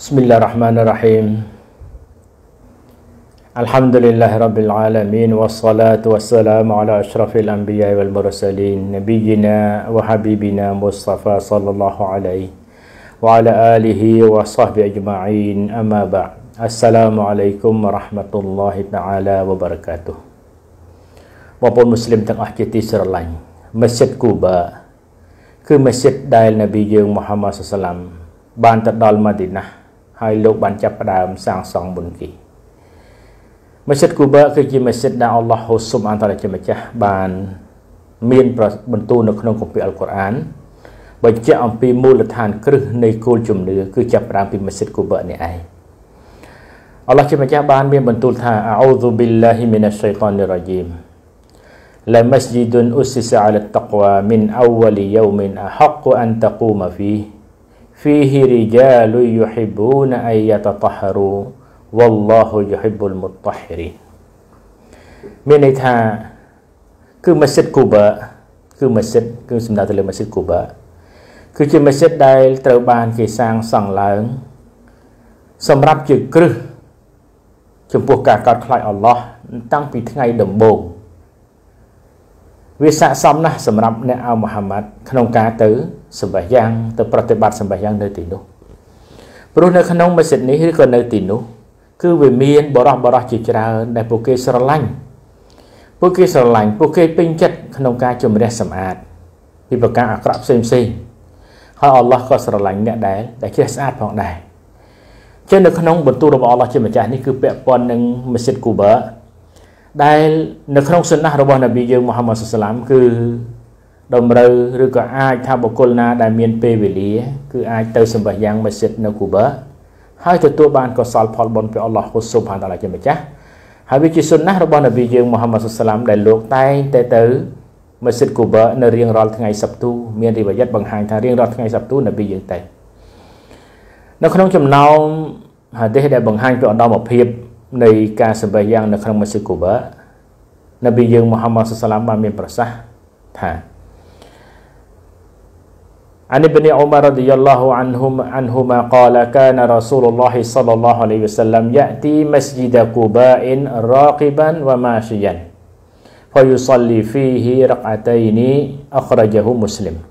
بسم الله الرحمن الرحيم الحمد لله رب العالمين والصلاة والسلام على أشرف الأنبياء والمرسلين نبينا وحبيبنا مصطفى صلى الله عليه وعلى آله وصحبه أجمعين أما بعد السلام عليكم ورحمة الله تعالى وبركاته مسلم مسجد كوبا បងប្អូនមូស្លីមទាំងអស់ជាទីស្រឡាញ់មស្ជីដគូបាគឺមស្ជីដដែលនប៊ីយើងមូហាម៉ាត់សល្លាមបានទៅដល់ម៉ាឌីណាហើយលោកបានចាប់ផ្ដើមសាងសង់មុនគេមស្ជីតគូបា គឺជាមស្ជីតដែលអល់ឡោះហ៊ូស៊ុបអន្តរជាតិម្ចាស់បានមានបន្ទូលនៅក្នុងគម្ពីរអល់កុរអានបញ្ជាក់អំពីមូលដ្ឋាន គ្រឹះនៃគោលជំនឿគឺចាប់ផ្ដើមពីមស្ជីតគូបានេះឯងអល់ឡោះជាម្ចាស់បាន មានបន្ទូលថាអោឌូប៊ីឡាហ៊ីមីណាស្ហៃតានីរ៉ាជីម لمسجد أسس على التقوى من أول يوم أحق أن تقوم فيه فيه رجال يحبون أن يتطهروا والله يحب المطهرين មានន័យថាគឺម៉ាស៊ីតគូបា គឺម៉ាស៊ីតគឺសំដៅទៅលើម៉ាស៊ីតគូបាគឺជាម៉ាស៊ីតដែលត្រូវបាន គេសាងសង់ឡើង សម្រាប់ជាគ្រឹះចំពោះការកោតខ្លាចអល់ឡោះតាំងពីថ្ងៃដំបូងវាស័ក្តិសមណាស់សម្រាប់អ្នកអមហាម៉ាត់ក្នុងការទៅសម្បះយ៉ាងទៅប្រតិបត្តិសម្បះយ៉ាងនៅទីនោះព្រោះនៅក្នុងមស្ជីតនេះឬក៏នៅទីនោះ គឺវាមានបរោះបរោះជាច្រើនដែលពួកគេស្រឡាញ់ពួកគេស្រឡាញ់ពួកគេពេញចិត្តក្នុងការជំរះសម្អាត ពីប្រការអាក្រក់ផ្សេងផ្សេងហើយអល់ឡោះក៏ស្រឡាញ់អ្នកដែលដែលជ្រះស្អាតផងដែរចឹងនៅក្នុងបន្ទូលរបស់អល់ឡោះជាម្ចាស់នេះគឺពាក់ព័ន្ធនឹងមស្ជីតគូបាដែលនៅក្នុងសុណាស់របស់នប៊ីយើងមូហាម៉ាត់សុសឡាមគឺតម្រូវឬក៏អាចថាបុគ្គលណាដែល មានពេលវេលា គឺអាចទៅសម្បះយ៉ាងមស្ជីតនៅគូបាហើយទទួលបានកុសលផលបុណ្យពីអល់ឡោះហ៊ូស៊ុបហានតាឡាជាម្ចាស់ហើយវាជាសុណាស់របស់នប៊ីយើងមូហាម៉ាត់សុសឡាម ដែលលោកតែងតែទៅ មស្ជីតគូបានៅរៀងរាល់ថ្ងៃសប្ទូមានរិវយ័តបង្ហាញថារៀងរាល់ថ្ងៃសប្ទូនប៊ីយើងតែនៅក្នុងចំណោមហាឌីសដែលបង្ហាញពីអន្តរភាព nai ka sembahyang nai masjid kuba nabi yang muhammad sallallahu alaihi wasallam persah an ibn umar radhiyallahu anhum anhuma qala kana rasulullah sallallahu alaihi wasallam ya'ti masjid kuba raqiban wa mashiyan fihi raq'atayn akhrajahu muslim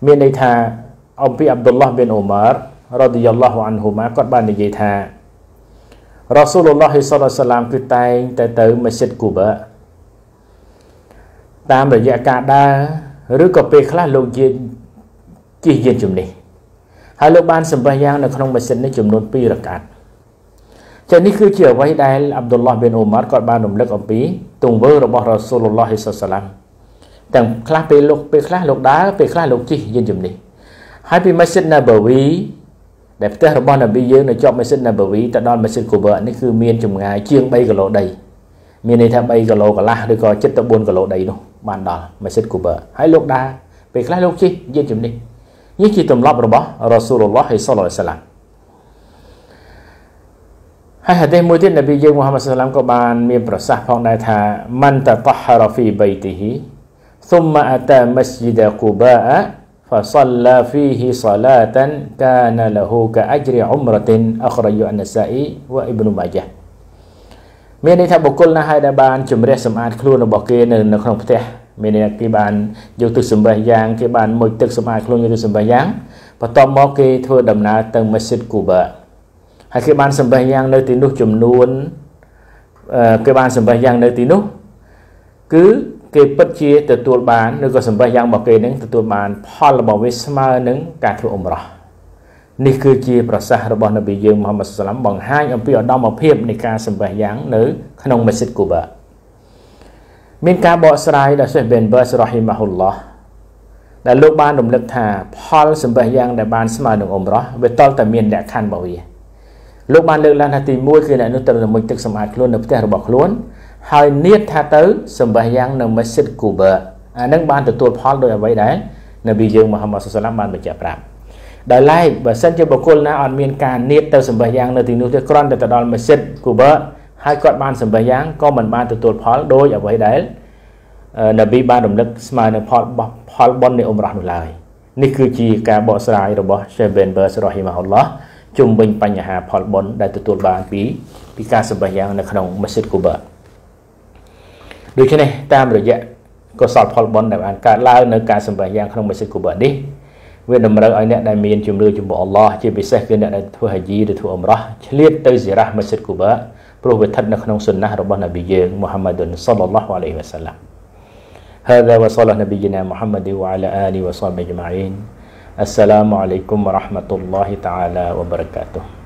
min ita abi abdullah bin umar radhiyallahu anhum qad ban nigi រ៉ាស៊ូលឡោះសឡាឡាមគឺតែងតែទៅមស្ជីតគូបាតាមរយៈការដើរឬក៏ពេលខ្លះលោកយានជិះយានជំនិះហើយលោកបានសម្បះយ៉ាងនៅក្នុងមស្ជីតនេះចំនួន2រកាត់ចានេះគឺជាអ្វីដែលអាប់ឌុលឡោះប៊ីនអ៊ូម៉ាត់គាត់បានរំលឹកអំពី ទង្វើរបស់រ៉ាស៊ូលឡោះសឡាឡាមទាំងខ្លះពេលលោកពេលខ្លះលោកដើរពេលខ្លះលោកជិះយានជំនិះហើយពីមស្ជីតណាបូវីដែលផ្ទះរបស់នប៊ីយើងនៅជាប់មេសិតណាបាវីទៅដល់មេសិតគូបឺនេះគឺមានចម្ងាយជាង3គីឡូដីមានន័យថា3គីឡូកន្លះឬក៏74គីឡូដីនោះបានដល់មេសិតគូបឺហើយលោកដាពេលខ្លះលោកជិះយានជំនិះនេះជាទម្លាប់របស់រ៉ាស៊ូលឡោះហិសឡៃសាឡាមហើយហាឌីសមួយទៀតនប៊ីយើងមូហាម៉ាត់សាឡាមក៏បាន មានប្រសាសន៍ផងដែរថាមិនតតហរហ្វីបៃទីហ៊ី ثم أتى مسجد قباء فصلى فيه صلاة كان له كأجر عمرة أخرج النسائي وابن ماجه មានន័យថាបុគ្គលណាហើយដែលបានជំរះសម្អាតខ្លួនរបស់គេនៅនៅក្នុងផ្ទះមានន័យគេបានយកទឹកសម្បេះយ៉ាងគេបានមុជទឹកសម្អាតខ្លួនយកទឹកសម្បេះយ៉ាងបន្ទាប់មកគេធ្វើដំណើរទៅមស្ជីតគូបាហើយគេបានសម្បេះយ៉ាង នៅទីនោះចំនួនគេបានសម្បេះយ៉ាងនៅទីនោះគឺគេពិតជាទទួលបានឬក៏សម្រាប់យ៉ាងមកគេនឹងទទួលបាន ផលរបស់វាស្មើនឹងការធ្វើអ៊ុំរ៉ានេះគឺជាប្រសាសន៍របស់នប៊ីយើងមូហាម៉ាត់សាឡាមបង្ហាញអំពីឧត្តមភាពនៃការសម្រាប់យ៉ាង នៅក្នុងមស្ជីតគូបាមានការបកស្រាយដោយសេះប៊ិនបឺសរ៉ហ៊ីម៉ាហ៊ុលឡោះដែលលោកបានរំលឹកថាផល សម្រាប់យ៉ាង ដែលបានស្មើនឹងអ៊ុំរ៉វាតលតែមានលក្ខខណ្ឌរបស់វាលោកបានលើកឡើងថាទី1គឺអ្នកនោះត្រូវរំលឹកទឹកសម្អាតខ្លួននៅផ្ទះរបស់ខ្លួនហើយនៀតថាទៅសម្បះយ៉ាងនៅមស្ជីតគូបឺអានឹងបានទទួលផល ដោយអ្វីដែរនប៊ីយើងមូហាម៉ាត់សុសឡាមបានបញ្ជាក់ប្រាប់ដោយឡែកបើសិនជាបុគ្គលណាអត់មានការនៀតទៅសម្បះយ៉ាង នៅទីនោះទេគ្រាន់តែទៅដល់មស្ជីតគូបឺហើយគាត់បានសម្បះយ៉ាងក៏មិនបានទទួលផលដោយអ្វីដែលនប៊ីបានរំលឹកស្មើនឹងផលផលបុណ្យនៃអ៊ុំរ៉ាស់នោះឡើយនេះគឺជាការបកស្រាយរបស់ Sheikh Ben Bers រ៉ាហ៊ីម៉ាអ៊ុលឡោះជុំវិញបញ្ហាផលបុណ្យដែលទទួលបាន ពីពីការសម្បះយ៉ាងនៅក្នុងមស្ជីតគូបាដូច្នេះតាមរយៈកុសលផលបុណ្យដែលបានកើតឡើងនៅការសម្ដែងយ៉ាងក្នុងមស្ជីដគូបានេះវាតម្រូវឲ្យអ្នកដែលមានជំនឿចំពោះអល់ឡោះជាពិសេសគឺអ្នកដែលធ្វើហាជីឬធ្វើអមរ៉ះឆ្លៀតទៅសិរះមស្ជីដគូបាព្រោះវាស្ថិតនៅក្នុងសុណារបស់នប៊ីយើងមូហាម៉ាឌុនសល្លឡោះអាឡៃវ៉ាសាឡាំ هذا وصلى نبينا محمد وعلى آله وصحبه أجمعين السلام عليكم ورحمة الله تعالى وبركاته